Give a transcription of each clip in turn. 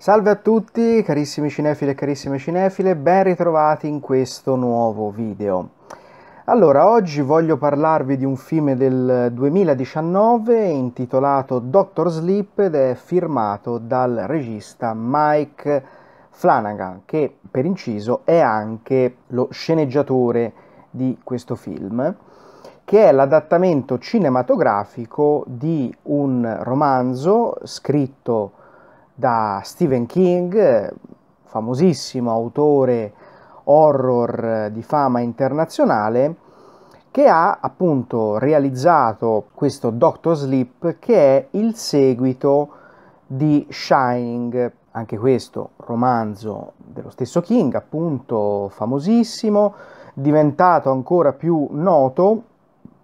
Salve a tutti carissimi cinefili e carissime cinefile, ben ritrovati in questo nuovo video. Allora, oggi voglio parlarvi di un film del 2019 intitolato Doctor Sleep ed è firmato dal regista Mike Flanagan, che per inciso è anche lo sceneggiatore di questo film, che è l'adattamento cinematografico di un romanzo scritto da Stephen King, famosissimo autore horror di fama internazionale, che ha appunto realizzato questo Doctor Sleep che è il seguito di Shining, anche questo romanzo dello stesso King, appunto famosissimo, diventato ancora più noto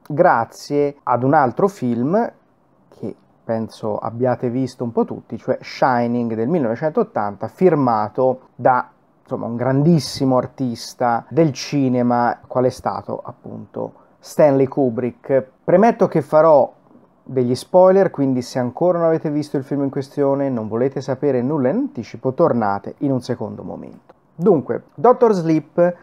grazie ad un altro film penso abbiate visto un po' tutti, cioè Shining del 1980, firmato da insomma, un grandissimo artista del cinema, qual è stato appunto Stanley Kubrick. Premetto che farò degli spoiler, quindi se ancora non avete visto il film in questione, non volete sapere nulla in anticipo, tornate in un secondo momento. Dunque, Dr. Sleep,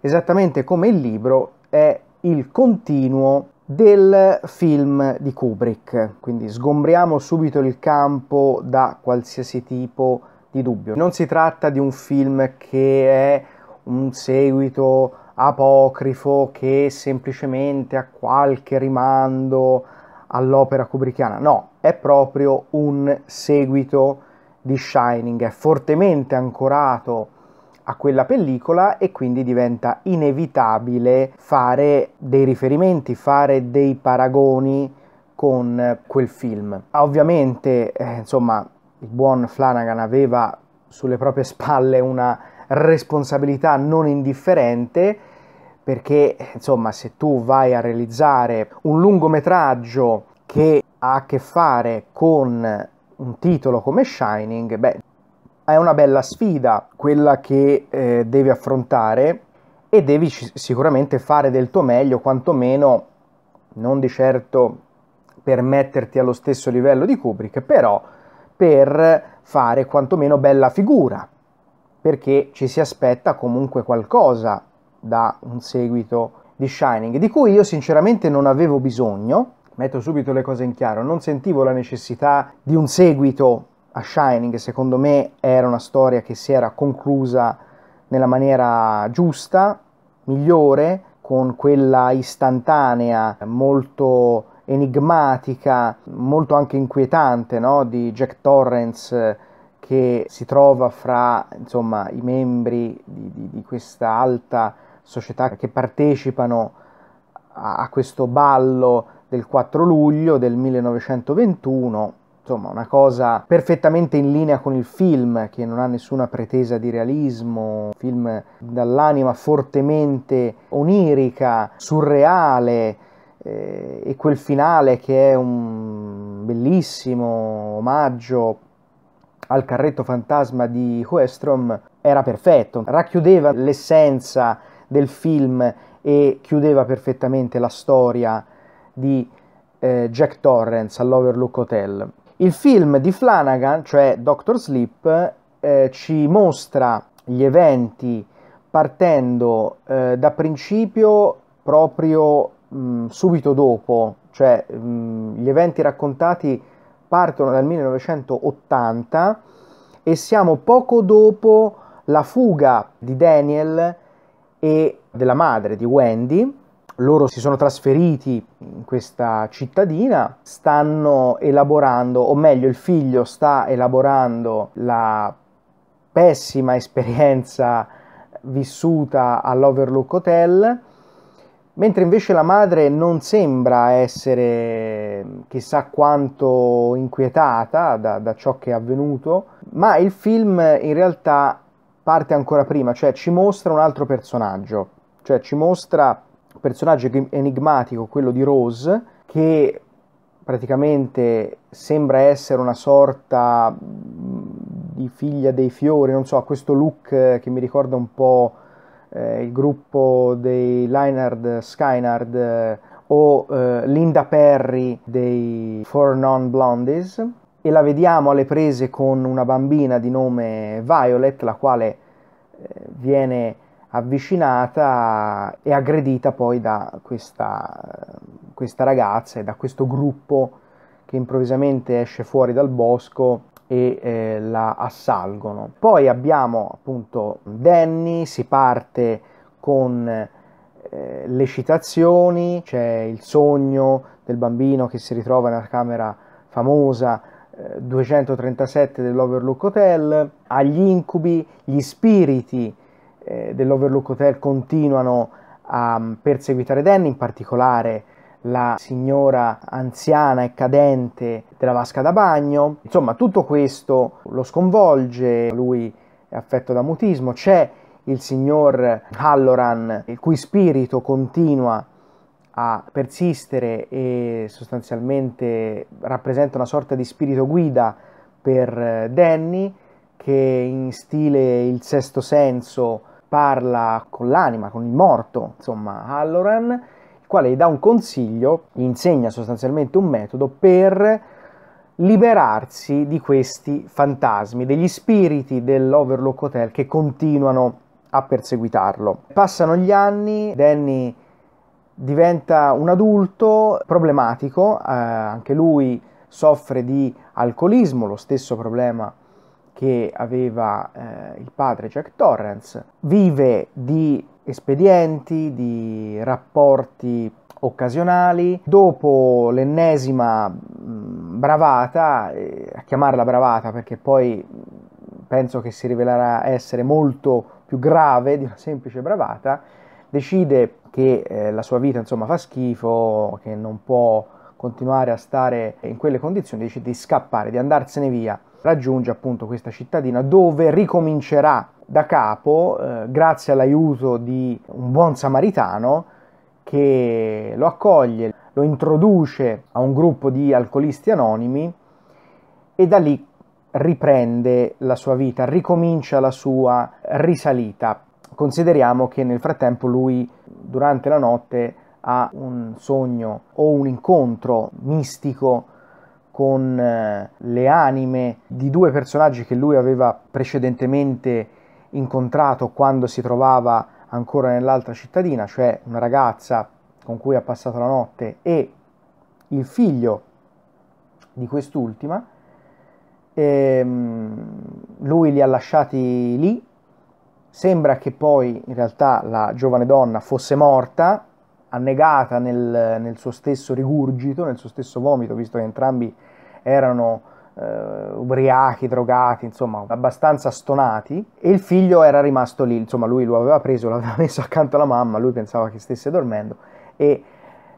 esattamente come il libro, è il continuo del film di Kubrick, quindi sgombriamo subito il campo da qualsiasi tipo di dubbio. Non si tratta di un film che è un seguito apocrifo che semplicemente ha qualche rimando all'opera kubrickiana, no, è proprio un seguito di Shining, è fortemente ancorato a quella pellicola e quindi diventa inevitabile fare dei riferimenti, fare dei paragoni con quel film. Ovviamente, eh, insomma, il buon Flanagan aveva sulle proprie spalle una responsabilità non indifferente perché, insomma, se tu vai a realizzare un lungometraggio che ha a che fare con un titolo come Shining, beh, è una bella sfida quella che eh, devi affrontare e devi sicuramente fare del tuo meglio, quantomeno non di certo per metterti allo stesso livello di Kubrick, però per fare quantomeno bella figura, perché ci si aspetta comunque qualcosa da un seguito di Shining, di cui io sinceramente non avevo bisogno, metto subito le cose in chiaro, non sentivo la necessità di un seguito a Shining, secondo me era una storia che si era conclusa nella maniera giusta, migliore, con quella istantanea molto enigmatica, molto anche inquietante no? di Jack Torrance che si trova fra insomma, i membri di, di, di questa alta società che partecipano a, a questo ballo del 4 luglio del 1921 insomma una cosa perfettamente in linea con il film che non ha nessuna pretesa di realismo, film dall'anima fortemente onirica, surreale eh, e quel finale che è un bellissimo omaggio al carretto fantasma di Huestrom era perfetto, racchiudeva l'essenza del film e chiudeva perfettamente la storia di eh, Jack Torrance all'Overlook Hotel. Il film di Flanagan, cioè Doctor Sleep, eh, ci mostra gli eventi partendo eh, da principio proprio mh, subito dopo, cioè mh, gli eventi raccontati partono dal 1980 e siamo poco dopo la fuga di Daniel e della madre di Wendy loro si sono trasferiti in questa cittadina, stanno elaborando, o meglio il figlio sta elaborando la pessima esperienza vissuta all'Overlook Hotel, mentre invece la madre non sembra essere chissà quanto inquietata da, da ciò che è avvenuto, ma il film in realtà parte ancora prima, cioè ci mostra un altro personaggio, cioè ci mostra personaggio enigmatico, quello di Rose, che praticamente sembra essere una sorta di figlia dei fiori, non so, ha questo look eh, che mi ricorda un po' eh, il gruppo dei Leinard Skynard eh, o Linda Perry dei Four Non Blondies e la vediamo alle prese con una bambina di nome Violet, la quale viene avvicinata e aggredita poi da questa, questa ragazza e da questo gruppo che improvvisamente esce fuori dal bosco e eh, la assalgono. Poi abbiamo appunto Danny, si parte con eh, le citazioni, c'è il sogno del bambino che si ritrova nella camera famosa eh, 237 dell'Overlook Hotel, agli incubi, gli spiriti eh, dell'Overlook Hotel continuano a mm, perseguitare Danny, in particolare la signora anziana e cadente della vasca da bagno. Insomma, tutto questo lo sconvolge, lui è affetto da mutismo, c'è il signor Halloran, il cui spirito continua a persistere e sostanzialmente rappresenta una sorta di spirito guida per eh, Danny che in stile il sesto senso parla con l'anima, con il morto, insomma, Halloran, il quale gli dà un consiglio, gli insegna sostanzialmente un metodo per liberarsi di questi fantasmi, degli spiriti dell'Overlook Hotel che continuano a perseguitarlo. Passano gli anni, Danny diventa un adulto problematico, eh, anche lui soffre di alcolismo, lo stesso problema che aveva eh, il padre Jack Torrance, vive di espedienti, di rapporti occasionali. Dopo l'ennesima mm, bravata, eh, a chiamarla bravata perché poi mm, penso che si rivelerà essere molto più grave di una semplice bravata, decide che eh, la sua vita insomma fa schifo, che non può continuare a stare in quelle condizioni, decide di scappare, di andarsene via raggiunge appunto questa cittadina dove ricomincerà da capo eh, grazie all'aiuto di un buon samaritano che lo accoglie, lo introduce a un gruppo di alcolisti anonimi e da lì riprende la sua vita, ricomincia la sua risalita. Consideriamo che nel frattempo lui durante la notte ha un sogno o un incontro mistico con eh, le anime di due personaggi che lui aveva precedentemente incontrato quando si trovava ancora nell'altra cittadina, cioè una ragazza con cui ha passato la notte e il figlio di quest'ultima. E ehm, lui li ha lasciati lì. Sembra che poi in realtà la giovane donna fosse morta annegata nel, nel, suo stesso rigurgito, nel suo stesso vomito, visto che entrambi erano eh, ubriachi, drogati, insomma abbastanza stonati, e il figlio era rimasto lì, insomma lui lo aveva preso, l'aveva messo accanto alla mamma, lui pensava che stesse dormendo e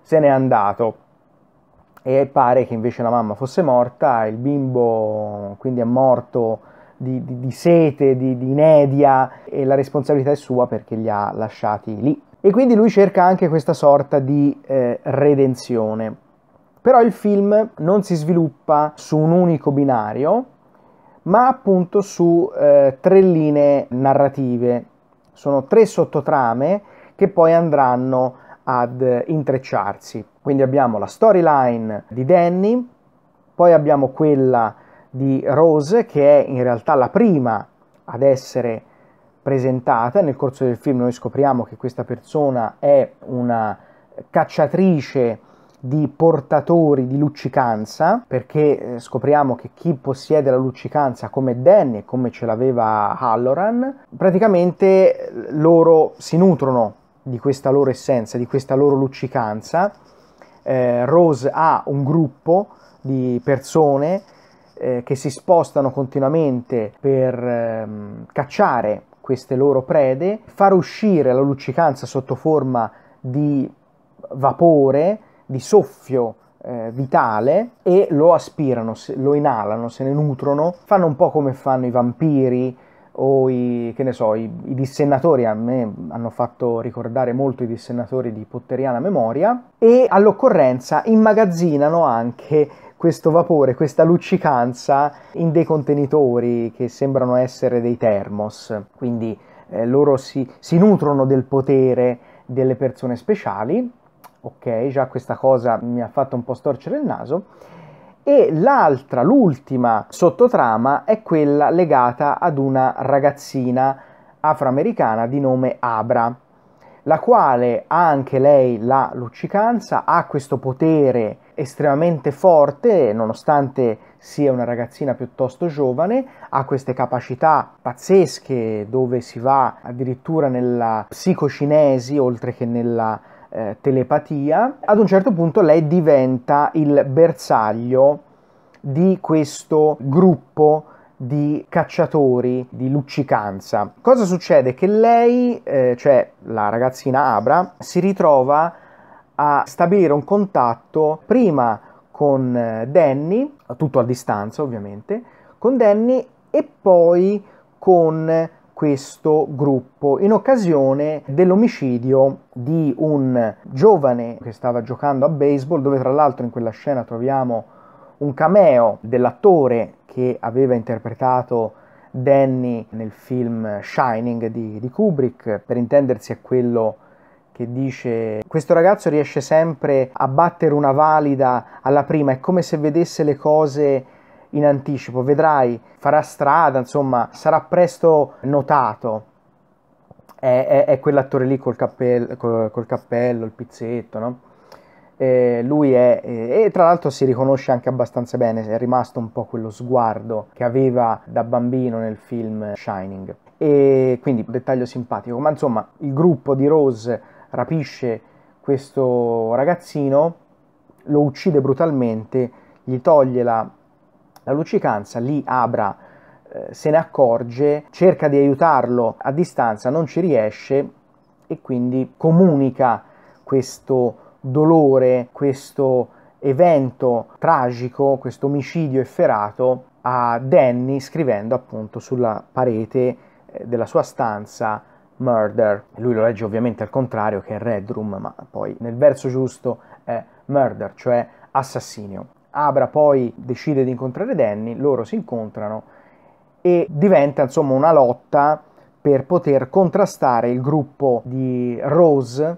se n'è andato. E pare che invece la mamma fosse morta, il bimbo quindi è morto di, di, di sete, di, di inedia e la responsabilità è sua perché li ha lasciati lì e quindi lui cerca anche questa sorta di eh, redenzione. Però il film non si sviluppa su un unico binario, ma appunto su eh, tre linee narrative. Sono tre sottotrame che poi andranno ad intrecciarsi. Quindi abbiamo la storyline di Danny, poi abbiamo quella di Rose, che è in realtà la prima ad essere presentata. Nel corso del film noi scopriamo che questa persona è una cacciatrice di portatori di luccicanza, perché eh, scopriamo che chi possiede la luccicanza come Danny e come ce l'aveva Halloran, praticamente eh, loro si nutrono di questa loro essenza, di questa loro luccicanza. Eh, Rose ha un gruppo di persone eh, che si spostano continuamente per ehm, cacciare queste loro prede, far uscire la luccicanza sotto forma di vapore, di soffio eh, vitale e lo aspirano, lo inalano, se ne nutrono, fanno un po' come fanno i vampiri o i, che ne so, i, i, dissennatori, a me hanno fatto ricordare molto i dissennatori di Potteriana Memoria, e all'occorrenza immagazzinano anche questo vapore, questa luccicanza in dei contenitori che sembrano essere dei termos, quindi eh, loro si, si nutrono del potere delle persone speciali, ok, già questa cosa mi ha fatto un po' storcere il naso, e l'altra, l'ultima sottotrama è quella legata ad una ragazzina afroamericana di nome Abra, la quale ha anche lei la luccicanza, ha questo potere estremamente forte, nonostante sia una ragazzina piuttosto giovane, ha queste capacità pazzesche dove si va addirittura nella psicocinesi oltre che nella eh, telepatia. Ad un certo punto lei diventa il bersaglio di questo gruppo di cacciatori di luccicanza. Cosa succede? Che lei, eh, cioè la ragazzina Abra, si ritrova a stabilire un contatto prima con eh, Danny, tutto a distanza ovviamente, con Danny e poi con questo gruppo in occasione dell'omicidio di un giovane che stava giocando a baseball, dove tra l'altro in quella scena troviamo un cameo dell'attore che aveva interpretato Danny nel film Shining di, di Kubrick, per intendersi a quello che dice questo ragazzo riesce sempre a battere una valida alla prima, è come se vedesse le cose in anticipo, vedrai, farà strada, insomma, sarà presto notato. È, è, è quell'attore lì col cappello, col, col cappello il pizzetto, no? Eh, lui è, eh, e tra l'altro si riconosce anche abbastanza bene, è rimasto un po' quello sguardo che aveva da bambino nel film Shining. E quindi un dettaglio simpatico, ma insomma il gruppo di Rose rapisce questo ragazzino, lo uccide brutalmente, gli toglie la, la luccicanza, lì Abra eh, se ne accorge, cerca di aiutarlo a distanza, non ci riesce e quindi comunica questo dolore, questo evento tragico, questo omicidio efferato a Danny scrivendo appunto sulla parete eh, della sua stanza murder. Lui lo legge ovviamente al contrario che è Red Room, ma poi nel verso giusto è murder, cioè assassinio. Abra poi decide di incontrare Danny, loro si incontrano e diventa insomma una lotta per poter contrastare il gruppo di Rose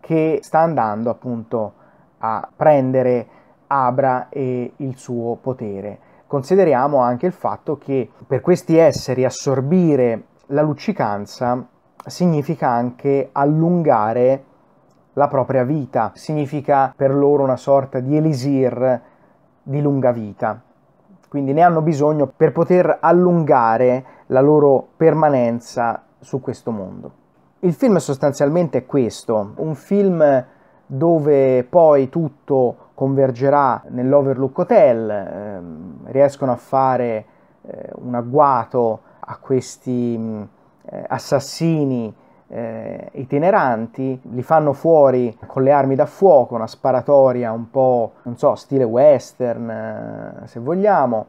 che sta andando appunto a prendere Abra e il suo potere. Consideriamo anche il fatto che per questi esseri assorbire la luccicanza significa anche allungare la propria vita, significa per loro una sorta di elisir di lunga vita. Quindi ne hanno bisogno per poter allungare la loro permanenza su questo mondo. Il film sostanzialmente è questo, un film dove poi tutto convergerà nell'Overlook Hotel, ehm, riescono a fare eh, un agguato a questi eh, assassini eh, itineranti, li fanno fuori con le armi da fuoco, una sparatoria un po', non so, stile western, eh, se vogliamo,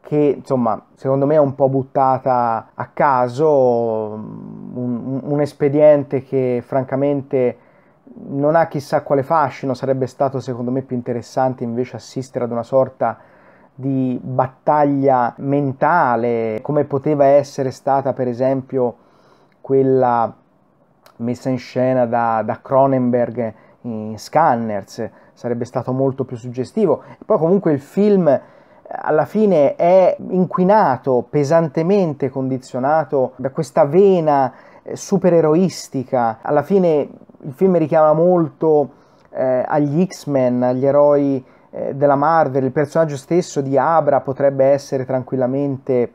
che insomma secondo me è un po' buttata a caso, mm, un, un espediente che francamente non ha chissà quale fascino, sarebbe stato secondo me più interessante invece assistere ad una sorta di di battaglia mentale, come poteva essere stata per esempio quella messa in scena da, da Cronenberg in Scanners, sarebbe stato molto più suggestivo. poi comunque il film eh, alla fine è inquinato, pesantemente condizionato da questa vena eh, supereroistica. Alla fine il film richiama molto eh, agli X-Men, agli eroi eh, della Marvel, il personaggio stesso di Abra potrebbe essere tranquillamente,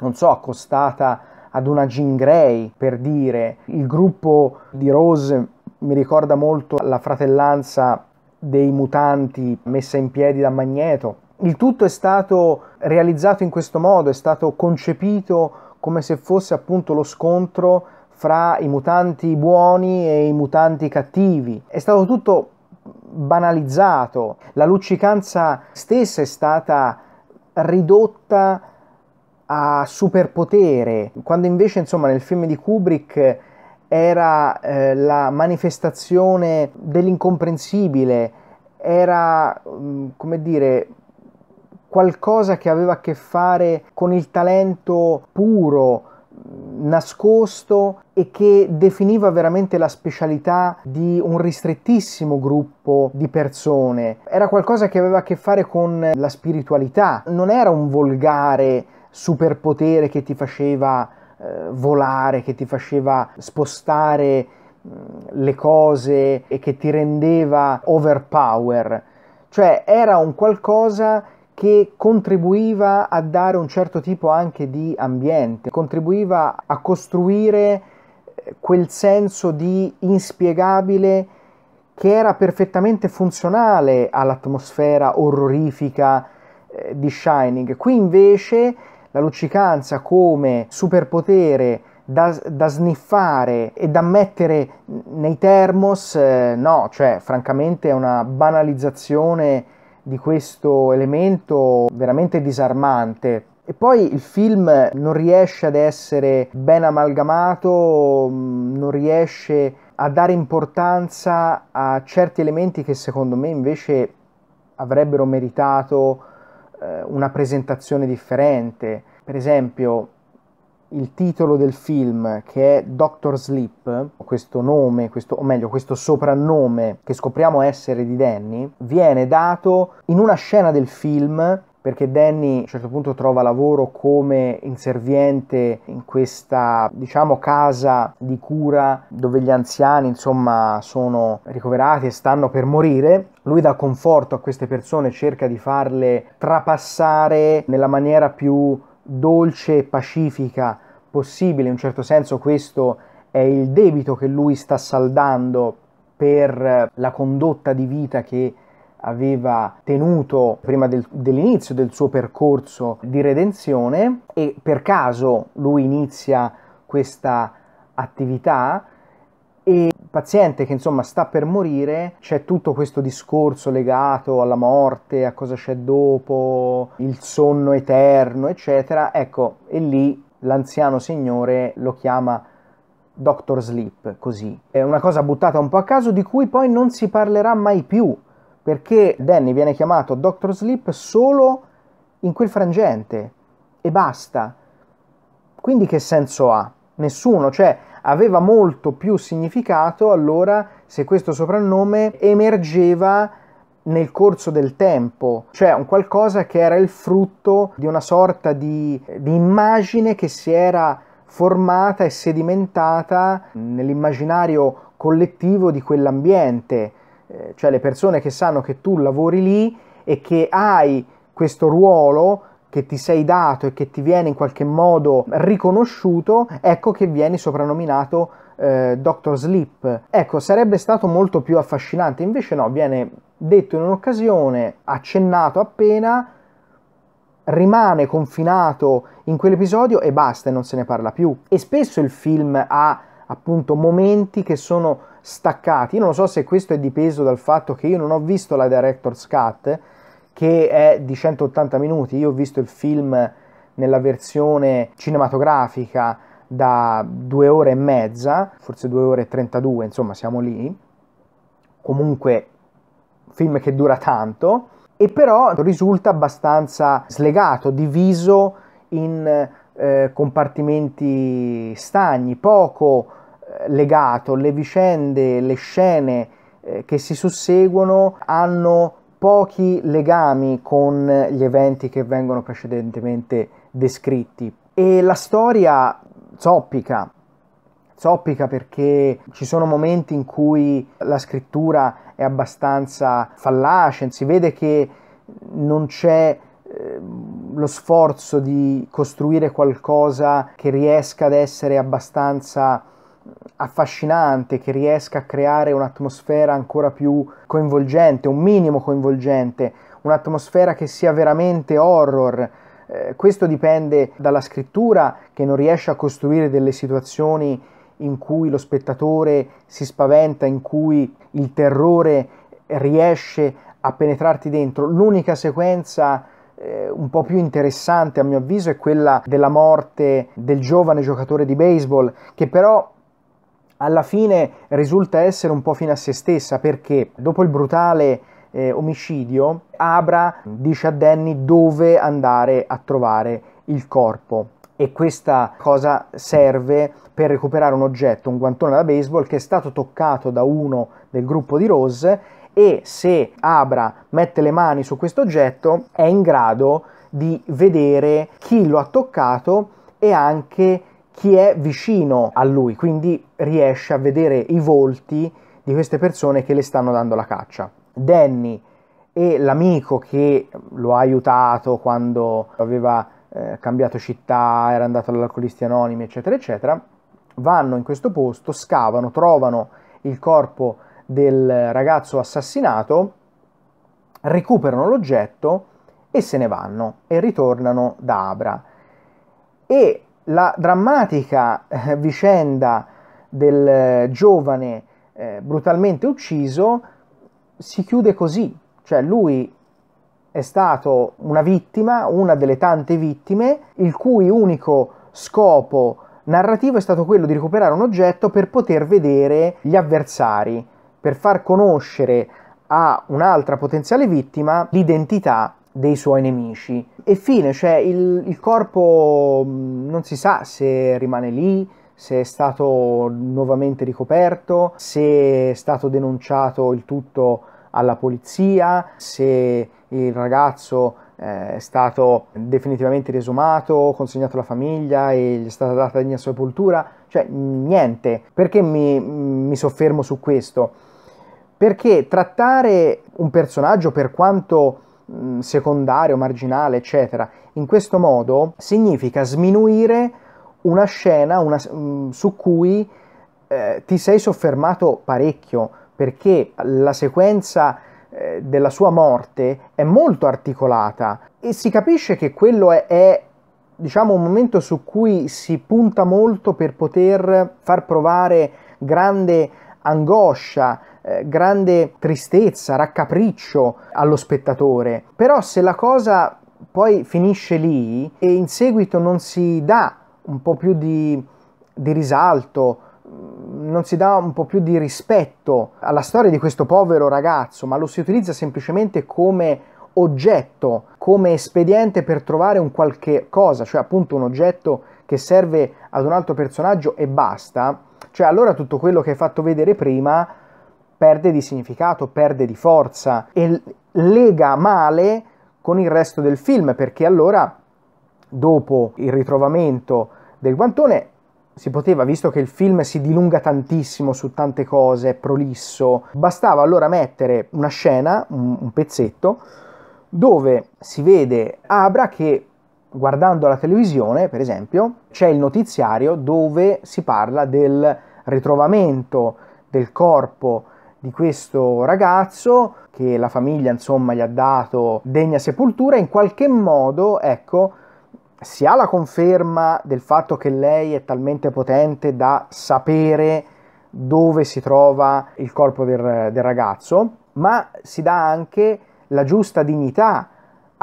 non so, accostata ad una Jean Grey, per dire. Il gruppo di Rose mi ricorda molto la fratellanza dei mutanti messa in piedi da Magneto. Il tutto è stato realizzato in questo modo, è stato concepito come se fosse appunto lo scontro fra i mutanti buoni e i mutanti cattivi. È stato tutto banalizzato, la luccicanza stessa è stata ridotta a superpotere, quando invece insomma nel film di Kubrick era eh, la manifestazione dell'incomprensibile, era mm, come dire qualcosa che aveva a che fare con il talento puro, nascosto e che definiva veramente la specialità di un ristrettissimo gruppo di persone. Era qualcosa che aveva a che fare con la spiritualità, non era un volgare superpotere che ti faceva eh, volare, che ti faceva spostare mm, le cose e che ti rendeva overpower, cioè era un qualcosa che contribuiva a dare un certo tipo anche di ambiente, contribuiva a costruire eh, quel senso di inspiegabile che era perfettamente funzionale all'atmosfera orrorifica eh, di Shining. Qui invece la luccicanza come superpotere da, da, sniffare e da mettere nei termos, eh, no, cioè francamente è una banalizzazione di questo elemento veramente disarmante. E poi il film non riesce ad essere ben amalgamato, mm, non riesce a dare importanza a certi elementi che secondo me invece avrebbero meritato eh, una presentazione differente. Per esempio, il titolo del film che è Doctor Sleep, questo nome, questo, o meglio questo soprannome che scopriamo essere di Danny, viene dato in una scena del film perché Danny a un certo punto trova lavoro come inserviente in questa diciamo casa di cura dove gli anziani insomma sono ricoverati e stanno per morire lui dà conforto a queste persone cerca di farle trapassare nella maniera più dolce e pacifica possibile, in un certo senso questo è il debito che lui sta saldando per la condotta di vita che aveva tenuto prima del, dell'inizio del suo percorso di redenzione e per caso lui inizia questa attività e paziente che insomma sta per morire c'è tutto questo discorso legato alla morte, a cosa c'è dopo, il sonno eterno, eccetera. Ecco, e lì l'anziano signore lo chiama Dr. Sleep, così. È una cosa buttata un po' a caso di cui poi non si parlerà mai più, perché Danny viene chiamato Dr. Sleep solo in quel frangente e basta. Quindi che senso ha? Nessuno, cioè aveva molto più significato allora se questo soprannome emergeva nel corso del tempo, cioè un qualcosa che era il frutto di una sorta di, di immagine che si era formata e sedimentata nell'immaginario collettivo di quell'ambiente, eh, cioè le persone che sanno che tu lavori lì e che hai questo ruolo che ti sei dato e che ti viene in qualche modo riconosciuto, ecco che vieni soprannominato eh, Dr. Sleep. Ecco, sarebbe stato molto più affascinante, invece no, viene detto in un'occasione, accennato appena, rimane confinato in quell'episodio e basta e non se ne parla più. E spesso il film ha appunto momenti che sono staccati. Io non so se questo è dipeso dal fatto che io non ho visto la director's cut che è di 180 minuti. Io ho visto il film nella versione cinematografica da due ore e mezza, forse due ore e 32, insomma siamo lì. Comunque, film che dura tanto, e però risulta abbastanza slegato, diviso in eh, compartimenti stagni, poco eh, legato. Le vicende, le scene eh, che si susseguono hanno pochi legami con gli eventi che vengono precedentemente descritti e la storia zoppica zoppica perché ci sono momenti in cui la scrittura è abbastanza fallace, si vede che non c'è ehm, lo sforzo di costruire qualcosa che riesca ad essere abbastanza affascinante, che riesca a creare un'atmosfera ancora più coinvolgente, un minimo coinvolgente, un'atmosfera che sia veramente horror. Eh, questo dipende dalla scrittura che non riesce a costruire delle situazioni in cui lo spettatore si spaventa, in cui il terrore riesce a penetrarti dentro. L'unica sequenza eh, un po' più interessante a mio avviso è quella della morte del giovane giocatore di baseball che però alla fine risulta essere un po' fine a se stessa perché dopo il brutale eh, omicidio Abra dice a Danny dove andare a trovare il corpo e questa cosa serve per recuperare un oggetto, un guantone da baseball che è stato toccato da uno del gruppo di Rose e se Abra mette le mani su questo oggetto è in grado di vedere chi lo ha toccato e anche chi è vicino a lui, quindi riesce a vedere i volti di queste persone che le stanno dando la caccia. Danny e l'amico che lo ha aiutato quando aveva eh, cambiato città, era andato all'alcolisti anonimi, eccetera, eccetera, vanno in questo posto, scavano, trovano il corpo del ragazzo assassinato, recuperano l'oggetto e se ne vanno e ritornano da Abra. E la drammatica eh, vicenda del eh, giovane eh, brutalmente ucciso si chiude così, cioè lui è stato una vittima, una delle tante vittime, il cui unico scopo narrativo è stato quello di recuperare un oggetto per poter vedere gli avversari, per far conoscere a un'altra potenziale vittima l'identità dei suoi nemici. E fine, cioè il, il corpo mm, non si sa se rimane lì, se è stato nuovamente ricoperto, se è stato denunciato il tutto alla polizia, se il ragazzo eh, è stato definitivamente riesumato, consegnato alla famiglia e gli è stata data la sepoltura, cioè niente. Perché mi, mi soffermo su questo? Perché trattare un personaggio per quanto Mm, secondario, marginale, eccetera. In questo modo significa sminuire una scena una, mm, su cui eh, ti sei soffermato parecchio, perché la sequenza eh, della sua morte è molto articolata e si capisce che quello è, è diciamo un momento su cui si punta molto per poter far provare grande angoscia, eh, grande tristezza, raccapriccio allo spettatore, però se la cosa poi finisce lì e in seguito non si dà un po' più di, di risalto, mm, non si dà un po' più di rispetto alla storia di questo povero ragazzo, ma lo si utilizza semplicemente come oggetto, come espediente per trovare un qualche cosa, cioè appunto un oggetto che serve ad un altro personaggio e basta, cioè allora tutto quello che hai fatto vedere prima perde di significato, perde di forza e lega male con il resto del film perché allora dopo il ritrovamento del guantone si poteva, visto che il film si dilunga tantissimo su tante cose, è prolisso, bastava allora mettere una scena, un, un pezzetto, dove si vede Abra che guardando la televisione, per esempio, c'è il notiziario dove si parla del ritrovamento del corpo di questo ragazzo che la famiglia insomma gli ha dato degna sepoltura in qualche modo ecco si ha la conferma del fatto che lei è talmente potente da sapere dove si trova il corpo del, del ragazzo ma si dà anche la giusta dignità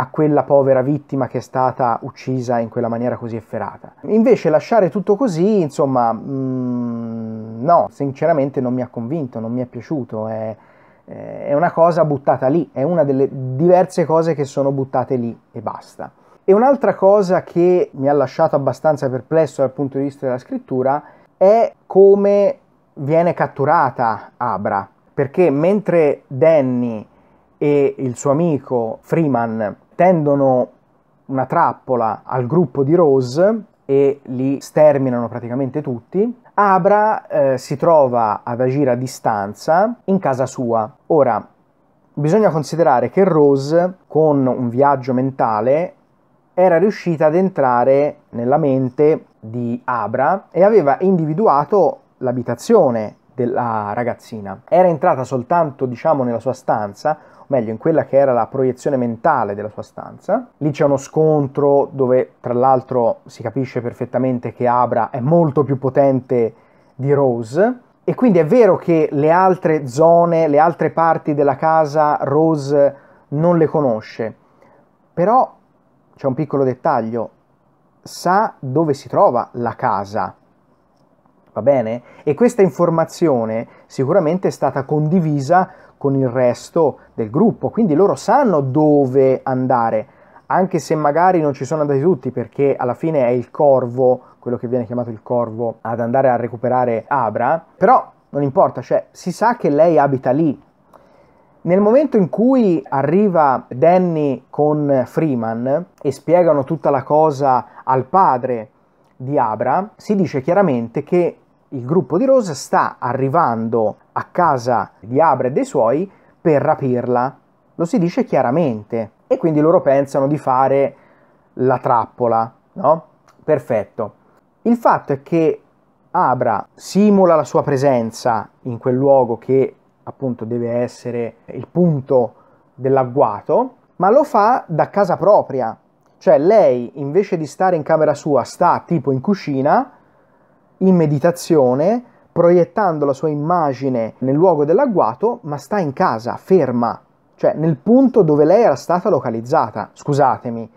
a quella povera vittima che è stata uccisa in quella maniera così efferata. Invece lasciare tutto così, insomma, mh, mm, no, sinceramente non mi ha convinto, non mi è piaciuto, è, è una cosa buttata lì, è una delle diverse cose che sono buttate lì e basta. E un'altra cosa che mi ha lasciato abbastanza perplesso dal punto di vista della scrittura è come viene catturata Abra, perché mentre Danny e il suo amico Freeman tendono una trappola al gruppo di Rose e li sterminano praticamente tutti. Abra eh, si trova ad agire a distanza in casa sua. Ora, bisogna considerare che Rose, con un viaggio mentale, era riuscita ad entrare nella mente di Abra e aveva individuato l'abitazione della ragazzina. Era entrata soltanto, diciamo, nella sua stanza, o meglio, in quella che era la proiezione mentale della sua stanza. Lì c'è uno scontro dove, tra l'altro, si capisce perfettamente che Abra è molto più potente di Rose. E quindi è vero che le altre zone, le altre parti della casa Rose non le conosce, però c'è un piccolo dettaglio, sa dove si trova la casa va bene? E questa informazione sicuramente è stata condivisa con il resto del gruppo, quindi loro sanno dove andare, anche se magari non ci sono andati tutti perché alla fine è il corvo, quello che viene chiamato il corvo, ad andare a recuperare Abra, però non importa, cioè si sa che lei abita lì. Nel momento in cui arriva Danny con Freeman e spiegano tutta la cosa al padre di Abra, si dice chiaramente che il gruppo di Rose sta arrivando a casa di Abra e dei suoi per rapirla. Lo si dice chiaramente. E quindi loro pensano di fare la trappola, no? Perfetto. Il fatto è che Abra simula la sua presenza in quel luogo che appunto deve essere il punto dell'agguato, ma lo fa da casa propria. Cioè lei invece di stare in camera sua sta tipo in cucina in meditazione, proiettando la sua immagine nel luogo dell'agguato, ma sta in casa, ferma, cioè nel punto dove lei era stata localizzata. Scusatemi,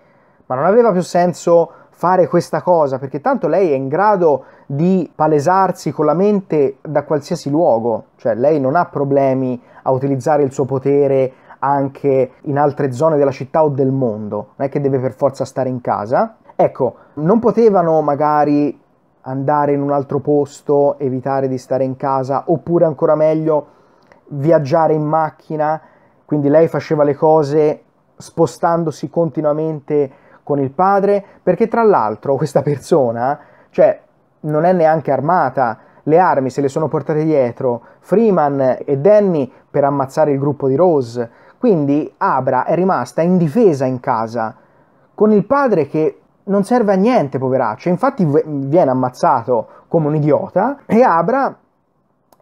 ma non aveva più senso fare questa cosa, perché tanto lei è in grado di palesarsi con la mente da qualsiasi luogo, cioè lei non ha problemi a utilizzare il suo potere anche in altre zone della città o del mondo, non è che deve per forza stare in casa. Ecco, non potevano magari andare in un altro posto, evitare di stare in casa, oppure ancora meglio viaggiare in macchina, quindi lei faceva le cose spostandosi continuamente con il padre, perché tra l'altro questa persona, cioè, non è neanche armata, le armi se le sono portate dietro Freeman e Danny per ammazzare il gruppo di Rose, quindi Abra è rimasta indifesa in casa, con il padre che non serve a niente, poveraccio. Infatti viene ammazzato come un idiota e Abra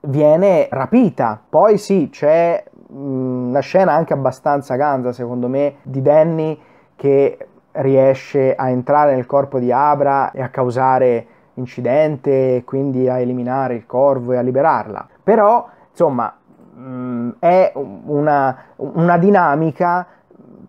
viene rapita. Poi sì, c'è una scena anche abbastanza ganza, secondo me, di Danny che riesce a entrare nel corpo di Abra e a causare incidente, e quindi a eliminare il corvo e a liberarla. Però, insomma, è una, una dinamica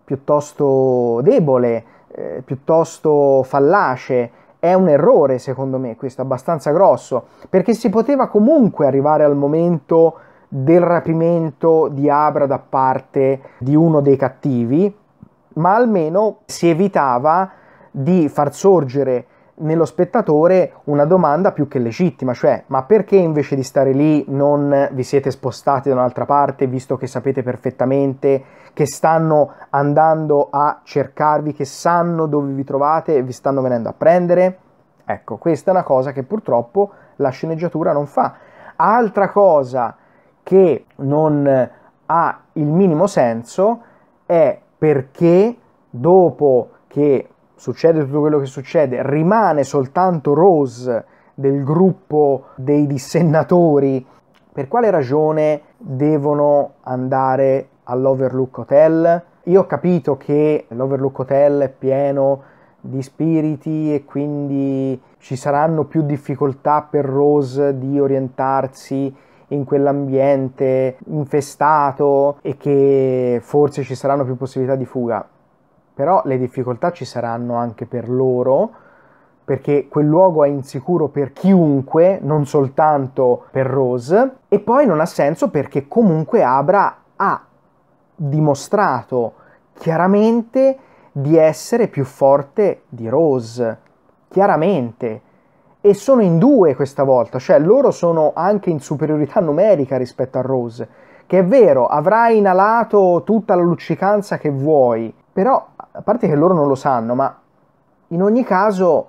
piuttosto debole eh, piuttosto fallace, è un errore secondo me, questo abbastanza grosso, perché si poteva comunque arrivare al momento del rapimento di Abra da parte di uno dei cattivi, ma almeno si evitava di far sorgere nello spettatore una domanda più che legittima, cioè ma perché invece di stare lì non vi siete spostati da un'altra parte, visto che sapete perfettamente che stanno andando a cercarvi, che sanno dove vi trovate e vi stanno venendo a prendere. Ecco, questa è una cosa che purtroppo la sceneggiatura non fa. Altra cosa che non ha il minimo senso è perché dopo che succede tutto quello che succede, rimane soltanto Rose del gruppo dei dissennatori, per quale ragione devono andare all'Overlook Hotel. Io ho capito che l'Overlook Hotel è pieno di spiriti e quindi ci saranno più difficoltà per Rose di orientarsi in quell'ambiente infestato e che forse ci saranno più possibilità di fuga. Però le difficoltà ci saranno anche per loro perché quel luogo è insicuro per chiunque, non soltanto per Rose, e poi non ha senso perché comunque Abra ha dimostrato chiaramente di essere più forte di Rose, chiaramente. E sono in due questa volta, cioè loro sono anche in superiorità numerica rispetto a Rose, che è vero, avrai inalato tutta la luccicanza che vuoi, però, a parte che loro non lo sanno, ma in ogni caso,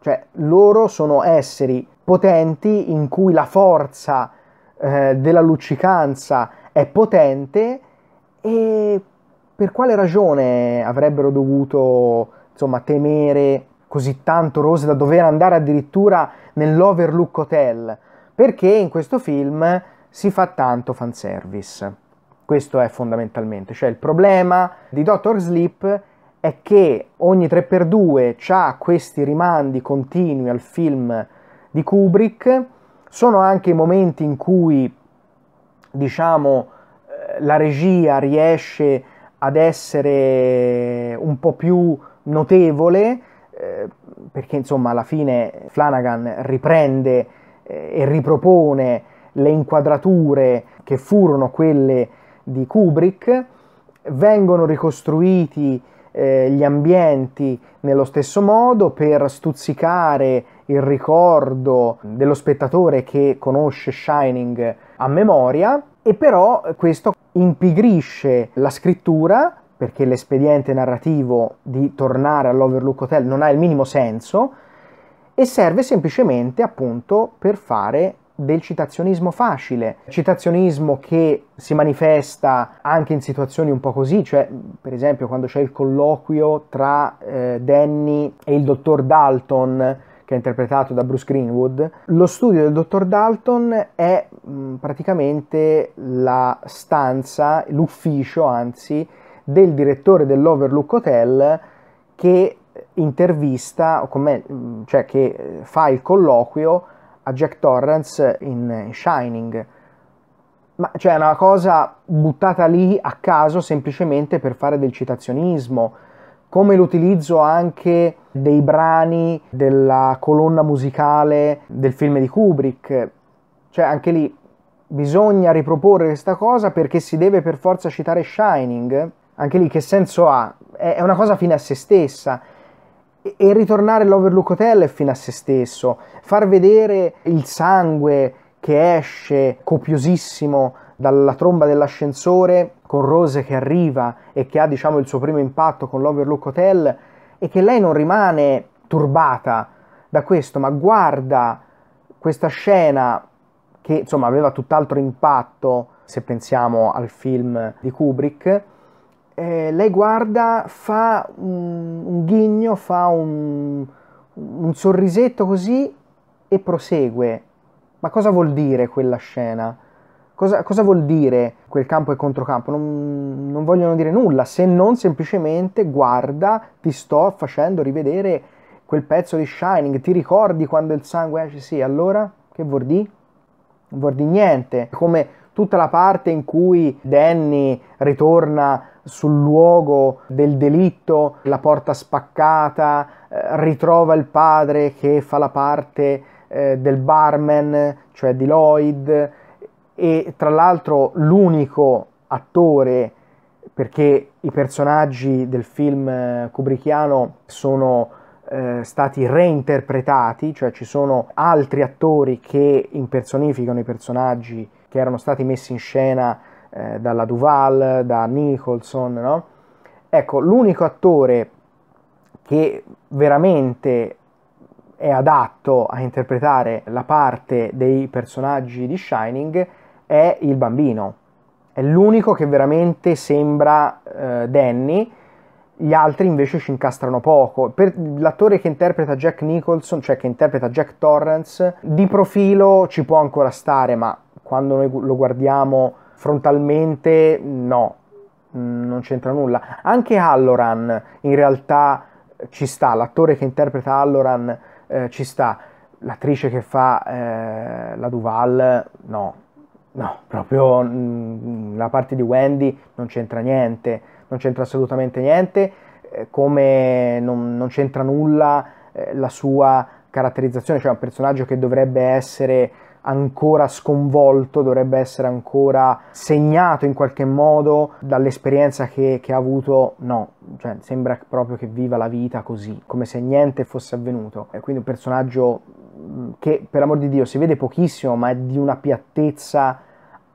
cioè, loro sono esseri potenti in cui la forza eh, della luccicanza è potente e per quale ragione avrebbero dovuto insomma, temere così tanto Rose da dover andare addirittura nell'Overlook Hotel? Perché in questo film si fa tanto fanservice. Questo è fondamentalmente, cioè il problema di Dr. Sleep è che ogni 3x2 ha questi rimandi continui al film di Kubrick, sono anche i momenti in cui diciamo la regia riesce ad essere un po' più notevole, eh, perché insomma alla fine Flanagan riprende eh, e ripropone le inquadrature che furono quelle di Kubrick, vengono ricostruiti eh, gli ambienti nello stesso modo per stuzzicare il ricordo dello spettatore che conosce Shining a memoria e però eh, questo impigrisce la scrittura perché l'espediente narrativo di tornare all'Overlook Hotel non ha il minimo senso e serve semplicemente appunto per fare del citazionismo facile, citazionismo che si manifesta anche in situazioni un po' così, cioè per esempio quando c'è il colloquio tra eh, Danny e il dottor Dalton che è interpretato da Bruce Greenwood. Lo studio del dottor Dalton è mh, mm, praticamente la stanza, l'ufficio anzi, del direttore dell'Overlook Hotel che intervista, mm, cioè che eh, fa il colloquio a Jack Torrance in Shining. Ma cioè una cosa buttata lì a caso semplicemente per fare del citazionismo, come l'utilizzo anche dei brani della colonna musicale del film di Kubrick. Cioè anche lì bisogna riproporre questa cosa perché si deve per forza citare Shining. Anche lì che senso ha? È una cosa fine a se stessa. E ritornare all'Overlook Hotel è fine a se stesso. Far vedere il sangue che esce copiosissimo dalla tromba dell'ascensore con Rose che arriva e che ha diciamo il suo primo impatto con l'Overlook Hotel e che lei non rimane turbata da questo, ma guarda questa scena che insomma aveva tutt'altro impatto se pensiamo al film di Kubrick. Eh, lei guarda, fa un, un ghigno, fa un, un sorrisetto così e prosegue. Ma cosa vuol dire quella scena? Cosa, cosa, vuol dire quel campo e controcampo? Non, non vogliono dire nulla, se non semplicemente guarda, ti sto facendo rivedere quel pezzo di Shining, ti ricordi quando il sangue esce? Sì, allora che vuol dire? Non vuol dire niente. Come tutta la parte in cui Danny ritorna sul luogo del delitto, la porta spaccata, eh, ritrova il padre che fa la parte eh, del barman, cioè di Lloyd, e tra l'altro l'unico attore perché i personaggi del film eh, kubrickiano sono eh, stati reinterpretati, cioè ci sono altri attori che impersonificano i personaggi che erano stati messi in scena eh, dalla Duval, da Nicholson, no? Ecco, l'unico attore che veramente è adatto a interpretare la parte dei personaggi di Shining è il bambino. È l'unico che veramente sembra eh, Danny, gli altri invece ci incastrano poco. Per l'attore che interpreta Jack Nicholson, cioè che interpreta Jack Torrance, di profilo ci può ancora stare, ma quando noi lo guardiamo frontalmente no, mm, non c'entra nulla. Anche Halloran in realtà eh, ci sta, l'attore che interpreta Halloran eh, ci sta, l'attrice che fa eh, la Duval no, No, proprio mh, mm, la parte di Wendy non c'entra niente, non c'entra assolutamente niente, eh, come non, non c'entra nulla eh, la sua caratterizzazione, cioè un personaggio che dovrebbe essere ancora sconvolto, dovrebbe essere ancora segnato in qualche modo dall'esperienza che, che ha avuto, no, cioè, sembra proprio che viva la vita così, come se niente fosse avvenuto. È quindi un personaggio mm, che, per amor di Dio, si vede pochissimo, ma è di una piattezza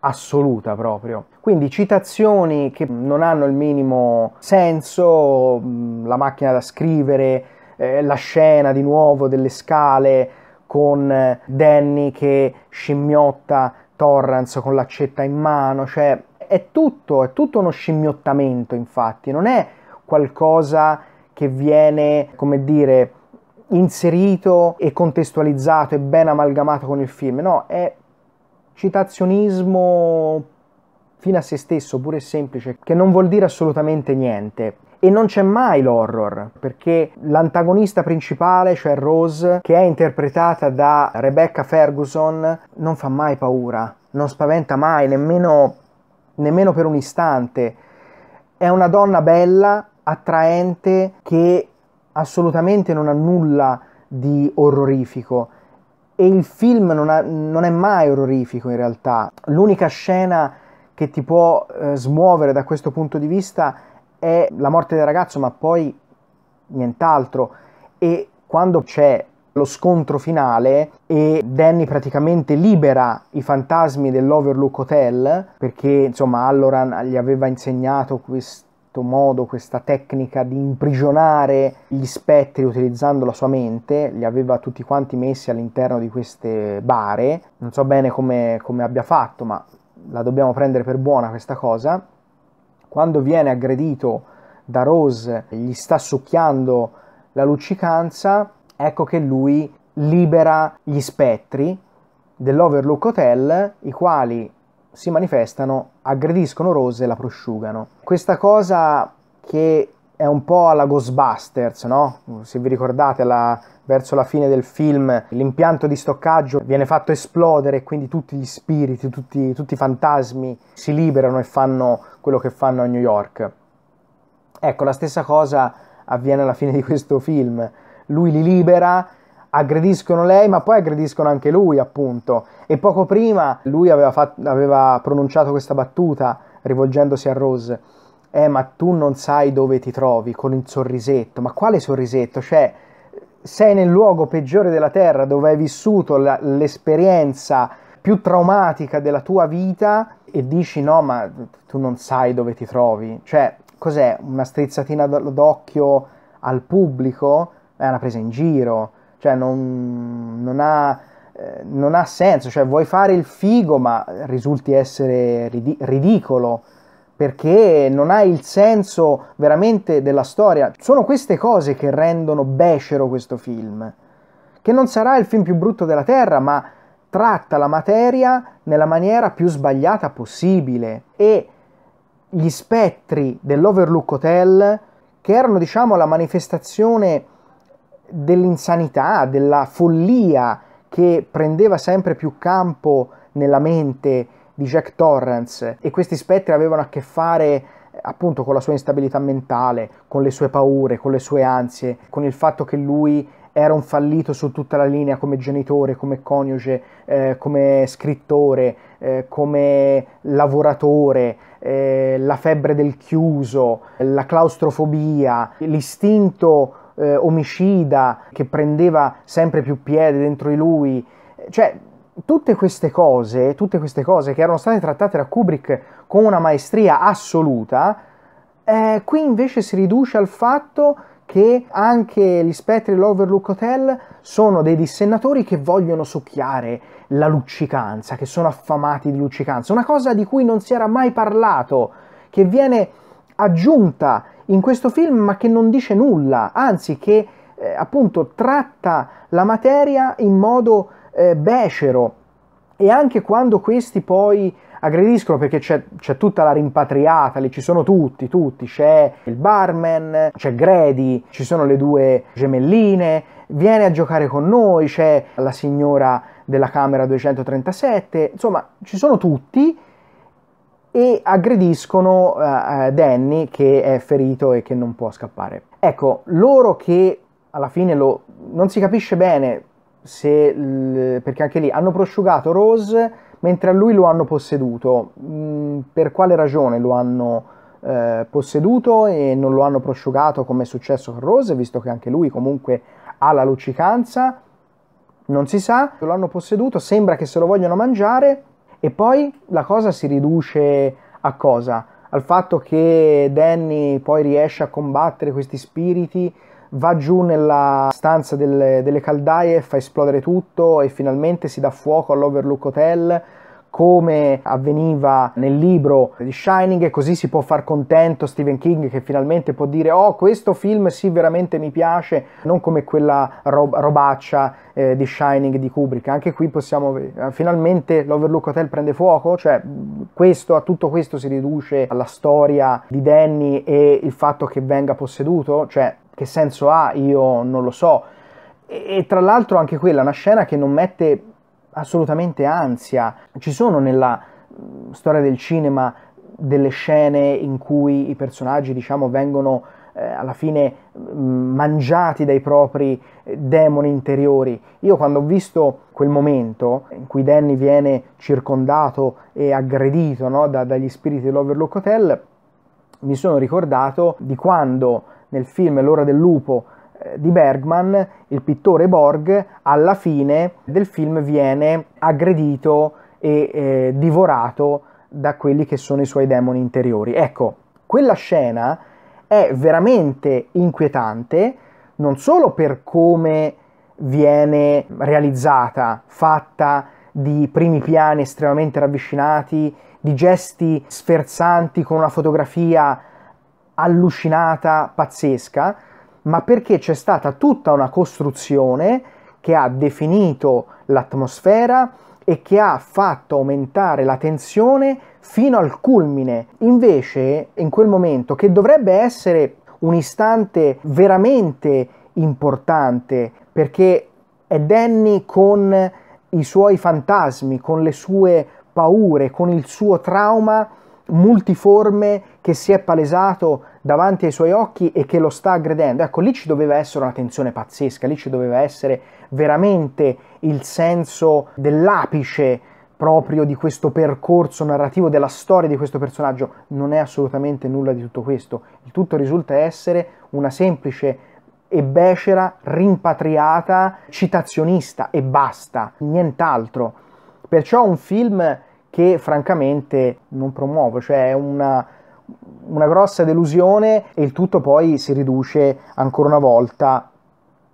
assoluta proprio. Quindi citazioni che non hanno il minimo senso, mm, la macchina da scrivere, eh, la scena di nuovo delle scale, con eh, Danny che scimmiotta Torrance con l'accetta in mano, cioè è tutto, è tutto uno scimmiottamento infatti, non è qualcosa che viene, come dire, inserito e contestualizzato e ben amalgamato con il film, no, è citazionismo fino a se stesso, pure semplice, che non vuol dire assolutamente niente e non c'è mai l'horror perché l'antagonista principale, cioè Rose, che è interpretata da Rebecca Ferguson, non fa mai paura, non spaventa mai, nemmeno, nemmeno per un istante. È una donna bella, attraente, che assolutamente non ha nulla di orrorifico e il film non, ha, non è mai orrorifico in realtà. L'unica scena che ti può eh, smuovere da questo punto di vista è è la morte del ragazzo, ma poi nient'altro. E quando c'è lo scontro finale e Danny praticamente libera i fantasmi dell'Overlook Hotel perché insomma Alloran gli aveva insegnato questo modo, questa tecnica di imprigionare gli spettri utilizzando la sua mente, li aveva tutti quanti messi all'interno di queste bare, non so bene come, come abbia fatto ma la dobbiamo prendere per buona questa cosa quando viene aggredito da Rose, gli sta succhiando la luccicanza, ecco che lui libera gli spettri dell'Overlook Hotel, i quali si manifestano, aggrediscono Rose e la prosciugano. Questa cosa che è un po' alla Ghostbusters, no? Se vi ricordate, la, verso la fine del film l'impianto di stoccaggio viene fatto esplodere e quindi tutti gli spiriti, tutti, tutti i fantasmi si liberano e fanno quello che fanno a New York. Ecco, la stessa cosa avviene alla fine di questo film. Lui li libera, aggrediscono lei, ma poi aggrediscono anche lui, appunto. E poco prima lui aveva, fatto, aveva pronunciato questa battuta rivolgendosi a Rose eh ma tu non sai dove ti trovi con il sorrisetto, ma quale sorrisetto? Cioè sei nel luogo peggiore della terra dove hai vissuto la, l'esperienza più traumatica della tua vita e dici no ma tu non sai dove ti trovi, cioè cos'è una strizzatina d'occhio al pubblico? È una presa in giro, cioè non, non ha eh, non ha senso, cioè vuoi fare il figo ma risulti essere ridicolo perché non ha il senso veramente della storia. Sono queste cose che rendono becero questo film, che non sarà il film più brutto della Terra, ma tratta la materia nella maniera più sbagliata possibile e gli spettri dell'Overlook Hotel, che erano diciamo la manifestazione dell'insanità, della follia che prendeva sempre più campo nella mente di Jack Torrance e questi spettri avevano a che fare appunto con la sua instabilità mentale, con le sue paure, con le sue ansie, con il fatto che lui era un fallito su tutta la linea come genitore, come coniuge, eh, come scrittore, eh, come lavoratore, eh, la febbre del chiuso, la claustrofobia, l'istinto eh, omicida che prendeva sempre più piede dentro di lui. Cioè, tutte queste cose, tutte queste cose che erano state trattate da Kubrick con una maestria assoluta, eh, qui invece si riduce al fatto che anche gli spettri dell'Overlook Hotel sono dei dissennatori che vogliono succhiare la luccicanza, che sono affamati di luccicanza, una cosa di cui non si era mai parlato, che viene aggiunta in questo film ma che non dice nulla, anzi che eh, appunto tratta la materia in modo eh, becero e anche quando questi poi aggrediscono perché c'è, c'è, tutta la rimpatriata, lì ci sono tutti, tutti, c'è il barman, c'è Grady, ci sono le due gemelline, viene a giocare con noi, c'è la signora della camera 237, insomma ci sono tutti e aggrediscono uh, Danny che è ferito e che non può scappare. Ecco, loro che alla fine lo, non si capisce bene se, perché anche lì hanno prosciugato Rose mentre a lui lo hanno posseduto. Mm, per quale ragione lo hanno eh, posseduto e non lo hanno prosciugato come è successo con Rose, visto che anche lui comunque ha la luccicanza? Non si sa, lo hanno posseduto, sembra che se lo vogliono mangiare e poi la cosa si riduce a cosa? Al fatto che Danny poi riesce a combattere questi spiriti va giù nella stanza delle, delle caldaie fa esplodere tutto e finalmente si dà fuoco all'Overlook Hotel come avveniva nel libro di Shining e così si può far contento Stephen King che finalmente può dire oh questo film sì veramente mi piace non come quella rob- robaccia eh, di Shining di Kubrick anche qui possiamo eh, finalmente l'Overlook Hotel prende fuoco cioè questo, a tutto questo si riduce alla storia di Danny e il fatto che venga posseduto cioè che senso ha io non lo so. E, e tra l'altro anche quella è una scena che non mette assolutamente ansia. Ci sono nella storia del cinema delle scene in cui i personaggi, diciamo, vengono eh, alla fine mangiati dai propri eh, demoni interiori. Io quando ho visto quel momento in cui Danny viene circondato e aggredito no, da, dagli spiriti dell'Overlook Hotel, mi sono ricordato di quando nel film L'ora del lupo eh, di Bergman, il pittore Borg alla fine del film viene aggredito e eh, divorato da quelli che sono i suoi demoni interiori. Ecco, quella scena è veramente inquietante, non solo per come viene realizzata, fatta di primi piani estremamente ravvicinati, di gesti sferzanti con una fotografia allucinata, pazzesca, ma perché c'è stata tutta una costruzione che ha definito l'atmosfera e che ha fatto aumentare la tensione fino al culmine. Invece, in quel momento, che dovrebbe essere un istante veramente importante, perché è Danny con i suoi fantasmi, con le sue paure, con il suo trauma multiforme che si è palesato davanti ai suoi occhi e che lo sta aggredendo. Ecco, lì ci doveva essere una tensione pazzesca, lì ci doveva essere veramente il senso dell'apice proprio di questo percorso narrativo, della storia di questo personaggio. Non è assolutamente nulla di tutto questo. Il tutto risulta essere una semplice e becera, rimpatriata, citazionista e basta, nient'altro. Perciò un film che francamente non promuovo, cioè è una, una grossa delusione e il tutto poi si riduce ancora una volta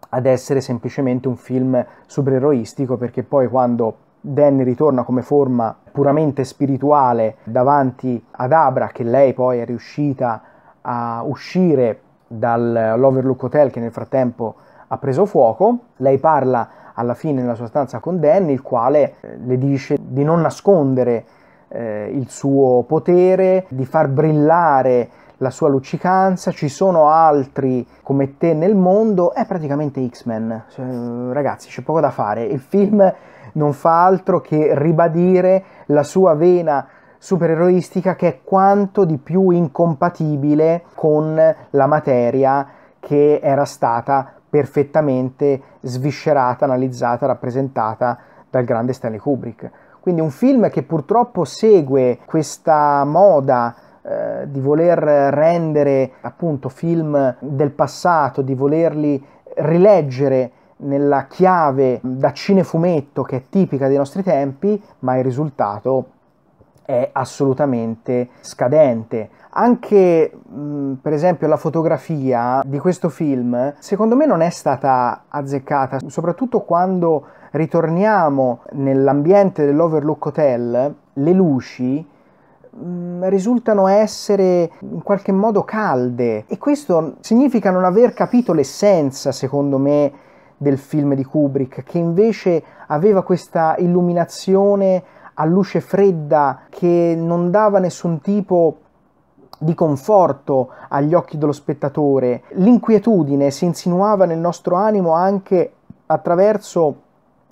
ad essere semplicemente un film supereroistico perché poi quando Danny ritorna come forma puramente spirituale davanti ad Abra che lei poi è riuscita a uscire dall'Overlook Hotel che nel frattempo ha preso fuoco, lei parla alla fine nella sua stanza con Danny, il quale eh, le dice di non nascondere eh, il suo potere, di far brillare la sua luccicanza, ci sono altri come te nel mondo, è praticamente X-Men. Cioè, ragazzi, c'è poco da fare. Il film non fa altro che ribadire la sua vena supereroistica che è quanto di più incompatibile con la materia che era stata perfettamente sviscerata, analizzata, rappresentata dal grande Stanley Kubrick. Quindi un film che purtroppo segue questa moda eh, di voler rendere appunto film del passato, di volerli rileggere nella chiave da cinefumetto che è tipica dei nostri tempi, ma il risultato è assolutamente scadente. Anche mh, mm, per esempio la fotografia di questo film secondo me non è stata azzeccata, soprattutto quando ritorniamo nell'ambiente dell'Overlook Hotel, le luci mm, risultano essere in qualche modo calde e questo significa non aver capito l'essenza secondo me del film di Kubrick che invece aveva questa illuminazione a luce fredda che non dava nessun tipo di conforto agli occhi dello spettatore. L'inquietudine si insinuava nel nostro animo anche attraverso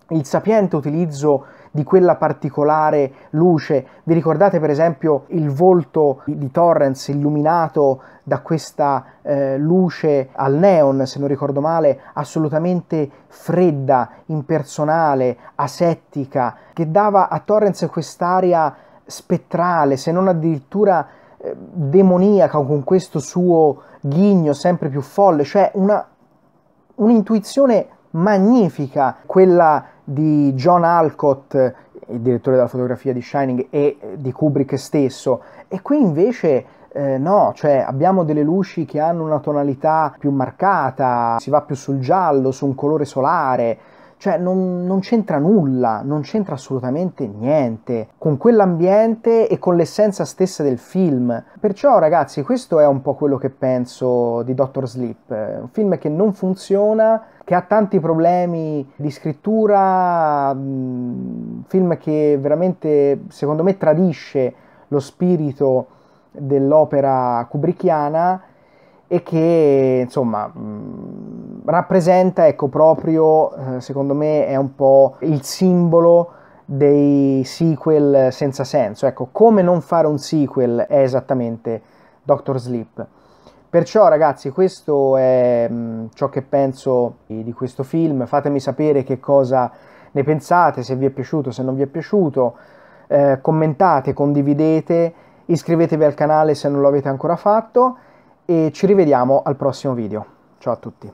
il sapiente utilizzo di quella particolare luce. Vi ricordate per esempio il volto di Torrens illuminato da questa eh, luce al neon, se non ricordo male, assolutamente fredda, impersonale, asettica, che dava a Torrens quest'aria spettrale, se non addirittura demoniaca con questo suo ghigno sempre più folle, cioè una, un'intuizione magnifica, quella di John Alcott, il direttore della fotografia di Shining, e di Kubrick stesso. E qui invece eh, no, cioè abbiamo delle luci che hanno una tonalità più marcata, si va più sul giallo, su un colore solare, cioè non, non c'entra nulla, non c'entra assolutamente niente con quell'ambiente e con l'essenza stessa del film. Perciò ragazzi questo è un po' quello che penso di Doctor Sleep, un film che non funziona, che ha tanti problemi di scrittura, un mm, film che veramente secondo me tradisce lo spirito dell'opera kubrickiana e che insomma rappresenta ecco proprio eh, secondo me è un po' il simbolo dei sequel senza senso ecco come non fare un sequel è esattamente Doctor Sleep perciò ragazzi questo è ciò che penso di questo film fatemi sapere che cosa ne pensate se vi è piaciuto se non vi è piaciuto eh, commentate condividete iscrivetevi al canale se non lo avete ancora fatto e ci rivediamo al prossimo video. Ciao a tutti.